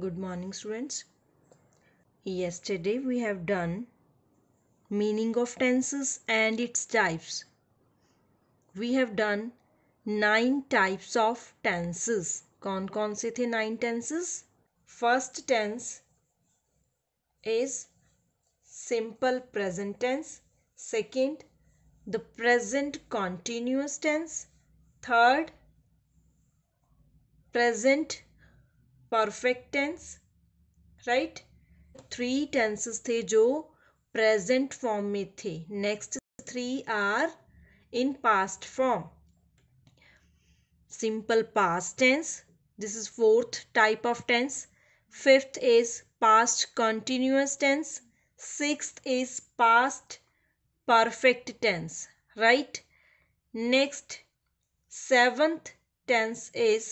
Good morning students. Yesterday we have done meaning of tenses and its types. We have done nine types of tenses. कौन कौन से थे nine tenses? First tense is simple present tense. Second, the present continuous tense. Third, present tense right three tenses tenses थे present form form the next three are in past form simple past tense this is fourth type of tense fifth is past continuous tense sixth is past perfect tense right next seventh tense is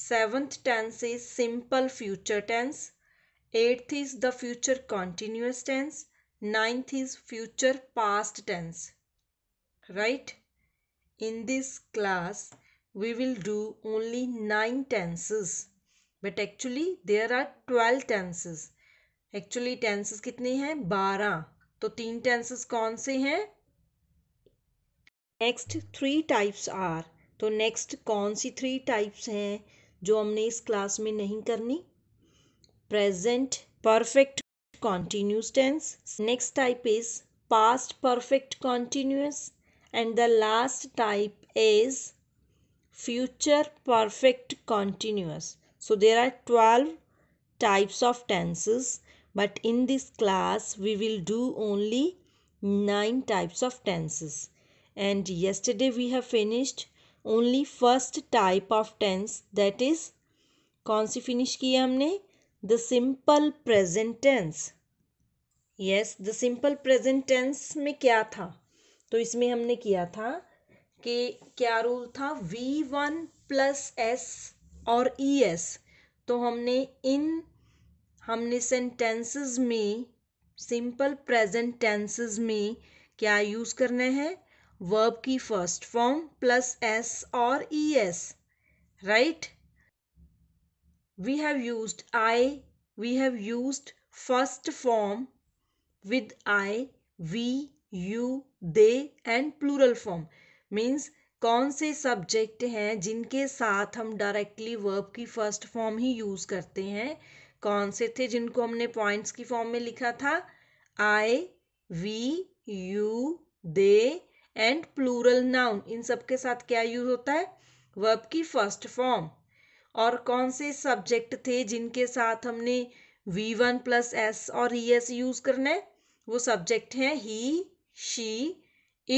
seventh tense is simple future tense eighth is the future continuous tense ninth is future past tense right in this class we will do only nine tenses but actually there are twelve tenses actually tenses कितने हैं बारह तो तीन tenses कौन से हैं next three types are तो next कौन सी थ्री टाइप्स हैं जो हमने इस क्लास में नहीं करनी present perfect continuous tense next type is past perfect continuous and the last type is future perfect continuous so there are 12 types of tenses but in this class we will do only nine types of tenses and yesterday we have finished only first type of tense that is कौन सी finish की है हमने the simple present tense yes the simple present tense में क्या था तो इसमें हमने किया था कि क्या रूल था वी वन प्लस एस और ई e एस तो हमने इन हमने सेंटेंसेस में सिंपल प्रेजेंट टेंसेस में क्या यूज़ करना है वर्ब की फर्स्ट फॉर्म प्लस एस और E S right we have use I we have use first form with I we you they and plural form means कौन से subject हैं जिनके साथ हम डायरेक्टली वर्ब की फर्स्ट फॉर्म ही यूज करते हैं कौन से थे जिनको हमने पॉइंट्स की फॉर्म में लिखा था I we you they and plural noun इन सब के साथ क्या यूज होता है वर्ब की फर्स्ट फॉर्म और कौन से सब्जेक्ट थे जिनके साथ हमने वी वन प्लस एस और ई एस यूज करना है वो सब्जेक्ट हैं he she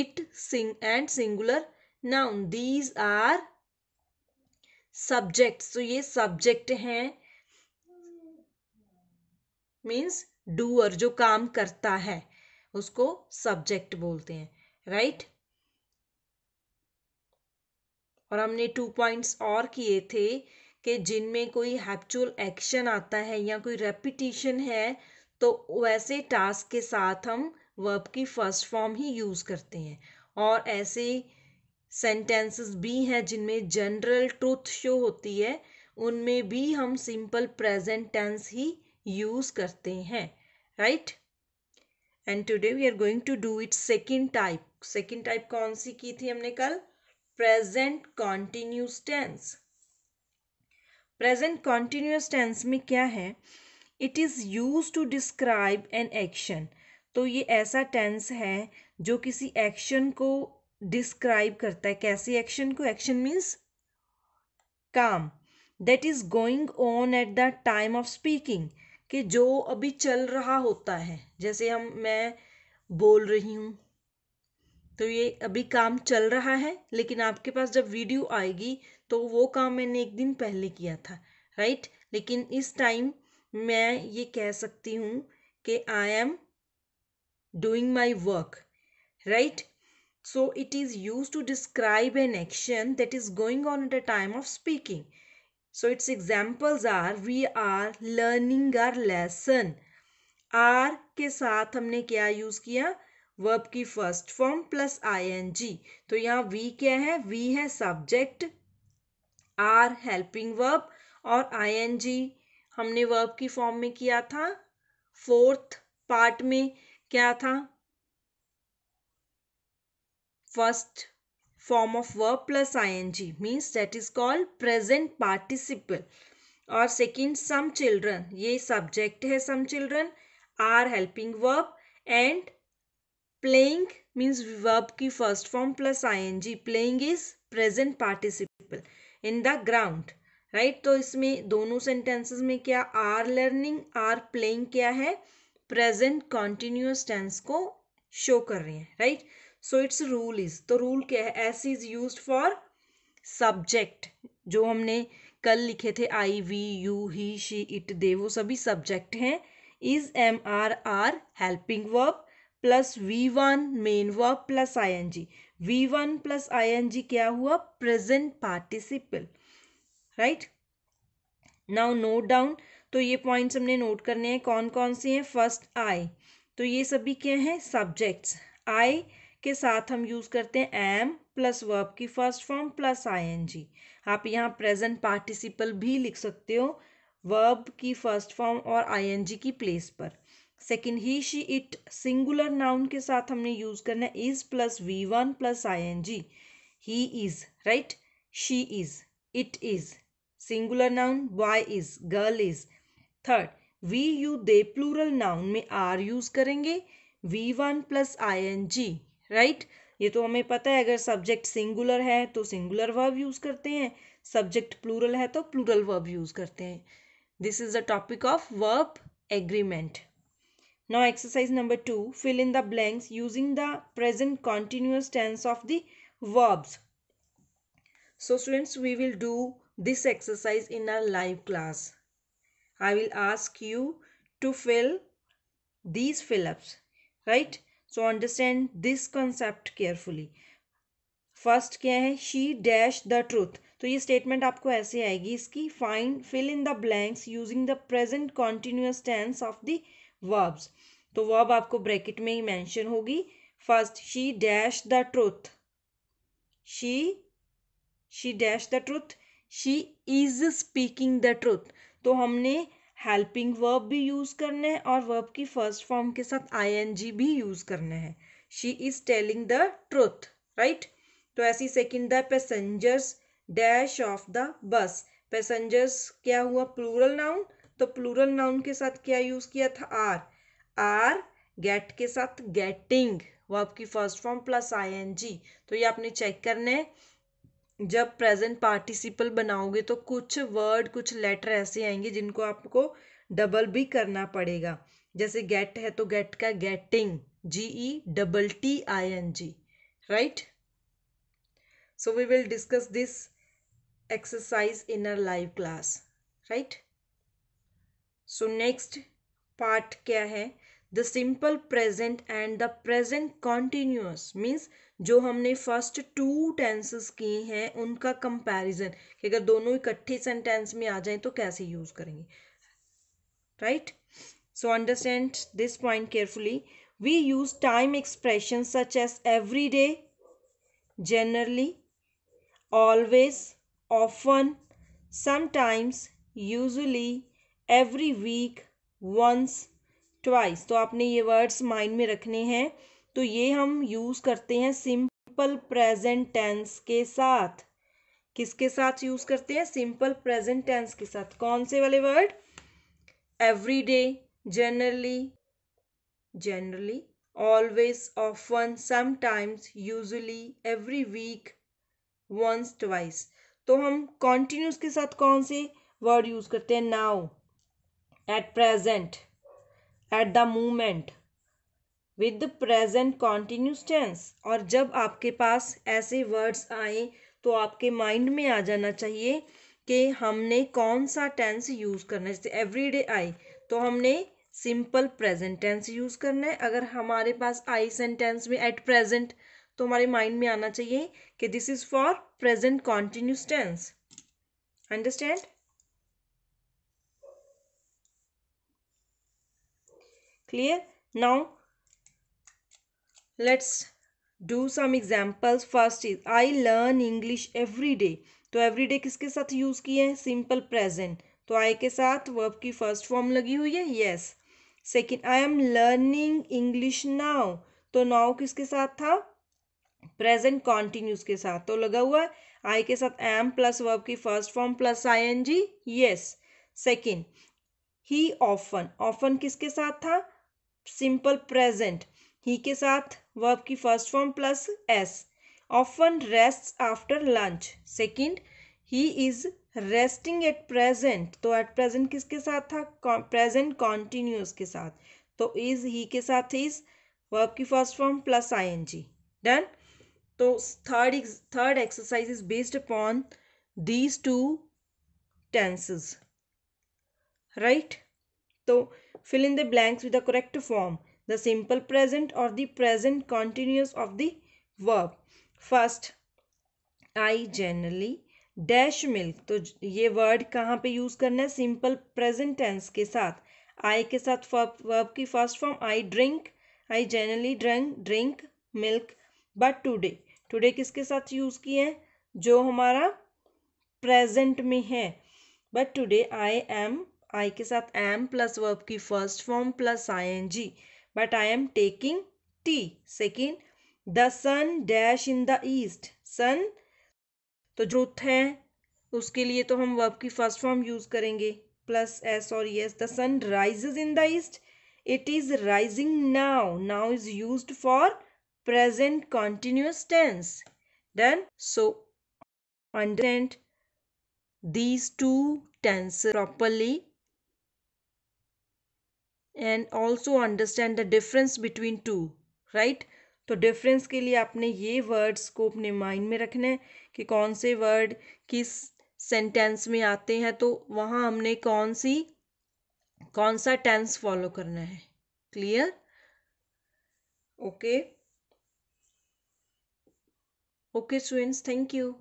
it sing and singular noun these are subject तो ये सब्जेक्ट हैं मीन्स डूअर जो काम करता है उसको सब्जेक्ट बोलते हैं राइट और हमने टू पॉइंट्स और किए थे कि जिनमें कोई हैप्चुअल एक्शन आता है या कोई रेपिटिशन है तो वैसे टास्क के साथ हम वर्ब की फर्स्ट फॉर्म ही यूज़ करते हैं और ऐसे सेंटेंसेस भी हैं जिनमें जनरल ट्रूथ शो होती है उनमें भी हम सिंपल प्रेजेंट टेंस ही यूज़ करते हैं right right? And today we are going to do it second type second type कौन सी की थी हमने कल present continuous tense present continuous tense में क्या है it is use to describe an action तो ये ऐसा टेंस है जो किसी एक्शन को डिस्क्राइब करता है कैसे एक्शन को एक्शन मीन्स काम that is going on at the time of speaking कि जो अभी चल रहा होता है जैसे हम मैं बोल रही हूँ तो ये अभी काम चल रहा है लेकिन आपके पास जब वीडियो आएगी तो वो काम मैंने एक दिन पहले किया था राइट लेकिन इस टाइम मैं ये कह सकती हूँ कि I am doing my work right so it is use to describe an action that is going on at a time of speaking So its examples are we are learning our lesson are के साथ हमने क्या use किया verb की first form plus I N G तो यहाँ we क्या है वी है सब्जेक्ट आर हेल्पिंग वर्ब और आई एन जी हमने वर्ब की फॉर्म में किया था फोर्थ पार्ट में क्या था first form of verb plus ing means that is called present participle और सेकेंड सम चिल्ड्रन ये सब्जेक्ट है some children are helping verb and playing means verb की first form plus ING playing is present participle in the ground right तो इसमें दोनों sentences में क्या are learning are playing क्या है प्रेजेंट कॉन्टिन्यूस टेंस को शो कर रहे हैं right right? So its rule is तो रूल क्या है as is use for subject जो हमने कल लिखे थे I we you he she it they वो सभी सब्जेक्ट हैं is am are are helping verb plus V one main verb plus I N G V one plus I N G क्या हुआ present participle right now note down तो ये points हमने note करने हैं कौन कौन से हैं फर्स्ट आई तो ये सभी क्या हैं सब्जेक्ट्स आई के साथ हम यूज़ करते हैं एम प्लस वर्ब की फर्स्ट फॉर्म प्लस जी आप यहाँ प्रेजेंट पार्टिसिपल भी लिख सकते हो वर्ब की फर्स्ट फॉर्म और जी की प्लेस पर second he she it singular noun के साथ हमने यूज़ करना है is plus V one plus I N G he is right she is it is singular noun boy is girl is third we you they plural noun में are use करेंगे V one plus I N G right ये तो हमें पता है अगर subject singular है तो सिंगुलर वर्ब यूज करते हैं सब्जेक्ट प्लूरल है तो प्लूरल वर्ब यूज करते हैं this is the topic of verb agreement now exercise number two fill in the blanks using the present continuous tense of the verbs so students we will do this exercise in our live class I will ask you to fill these fill ups right so understand this concept carefully first क्या है she dash the truth तो ये statement आपको ऐसे आएगी इसकी find fill in the blanks using the present continuous tense of the verbs तो verb आपको ब्रैकेट में ही मैंशन होगी first she dash the truth she she dash the truth she is speaking the truth तो हमने helping verb भी use करने हैं और वर्ब की फर्स्ट फॉर्म के साथ जी भी यूज़ करने हैं she is telling the truth right तो ऐसी second the passengers dash of the bus passengers क्या हुआ प्लूरल नाउन तो प्लूरल नाउन के साथ क्या यूज़ किया था आर आर गेट के साथ गेटिंग वर्ब की फर्स्ट फॉर्म प्लस जी तो ये आपने चेक करने है जब प्रेजेंट पार्टिसिपल बनाओगे तो कुछ वर्ड कुछ लेटर ऐसे आएंगे जिनको आपको डबल भी करना पड़ेगा जैसे गेट है तो गेट का getting G E double T I N G right so we will discuss this exercise in our live class right so next part क्या है the simple present and the present continuous means जो हमने first to tenses किए हैं उनका comparison कि अगर दोनों इकट्ठे सेंटेंस में आ जाएं तो कैसे यूज़ करेंगे right so understand this point carefully we use time expression such as every day generally always often sometimes usually every week once twice तो आपने ये वर्ड्स माइंड में रखने हैं तो ये हम यूज़ करते हैं सिंपल प्रेजेंट टेंस के साथ किसके साथ यूज़ करते हैं सिंपल प्रेजेंट टेंस के साथ कौन से वाले word every day generally generally always often sometimes usually every week once twice तो हम कॉन्टिन्यूस के साथ कौन से वर्ड यूज़ करते हैं now at present at the moment with present continuous tense और जब आपके पास ऐसे वर्ड्स आए तो आपके माइंड में आ जाना चाहिए कि हमने कौन सा टेंस यूज़ करना है जैसे एवरी डे आई तो हमने सिंपल प्रेजेंट टेंस यूज़ करना है अगर हमारे पास आई सेंटेंस में एट प्रेजेंट तो हमारे माइंड में आना चाहिए कि this is for present continuous tense understand clear now let's do some examples first is i learn english every day तो एवरी डे किसके साथ यूज़ किए हैं सिंपल प्रेजेंट तो आई के साथ वर्ब की फर्स्ट फॉर्म लगी हुई है yes second I am learning English now तो नाउ किसके साथ था प्रेजेंट कॉन्टिन्यूस के साथ तो लगा हुआ है आई के साथ एम प्लस वर्ब की first form plus I N G yes second he often often किसके साथ था सिंपल प्रेजेंट ही के साथ वर्ब की first form plus S often rest after lunch second he is resting at present तो at present किसके साथ था प्रेजेंट कॉन्टिन्यूस के साथ तो इज ही के साथ इज वर्ब की first form plus I N G done तो third third exercise is based upon these two tenses right तो fill in the blanks with the correct form the simple present और the present continuous of the verb first I generally dash milk तो ये word कहाँ पे use करना है simple present tense के साथ आई के साथ वर्ब की first form I drink I generally drink drink milk but today today किसके साथ यूज़ किए हैं जो हमारा प्रेजेंट में है but today I am I के साथ एम प्लस वर्ब की first form plus I N G but I am taking tea second the sun dash in the east sun तो जो है उसके लिए तो हम वर्ब की फर्स्ट फॉर्म यूज करेंगे प्लस एस और yes the sun rises in the east it is rising now now is use for present continuous tense done so understand these two tense properly and also understand the difference between two right तो difference के लिए आपने ये words को अपने mind में रखना है कि कौन से वर्ड किस सेंटेंस में आते हैं तो वहाँ हमने कौन सी कौन सा टेंस फॉलो करना है clear okay okay students thank you